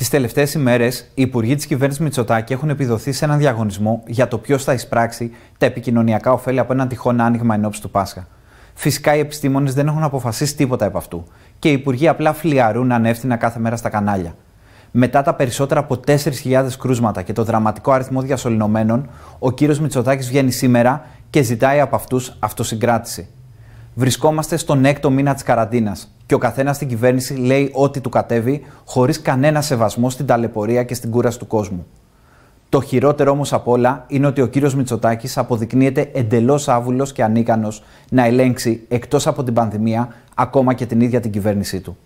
Τις τελευταίες ημέρες, οι υπουργοί της κυβέρνησης Μητσοτάκη έχουν επιδοθεί σε έναν διαγωνισμό για το ποιος θα εισπράξει τα επικοινωνιακά ωφέλη από ένα τυχόν άνοιγμα εν του Πάσχα. Φυσικά οι επιστήμονες δεν έχουν αποφασίσει τίποτα από αυτού και οι υπουργοί απλά φλιαρούν ανεύθυνα κάθε μέρα στα κανάλια. Μετά τα περισσότερα από 4.000 κρούσματα και το δραματικό αριθμό διασωληνωμένων, ο κύριος Μητσοτάκης βγαίνει σήμερα και ζητάει από αυτούς αυτοσυγκράτηση. Βρισκόμαστε στον έκτο μήνα της καραντίνας και ο καθένας στην κυβέρνηση λέει ό,τι του κατέβει, χωρίς κανένα σεβασμό στην ταλαιπωρία και στην κούραση του κόσμου. Το χειρότερο όμως απ' όλα είναι ότι ο κύριος Μητσοτάκης αποδεικνύεται εντελώς άβουλος και ανίκανος να ελέγξει εκτός από την πανδημία ακόμα και την ίδια την κυβέρνησή του.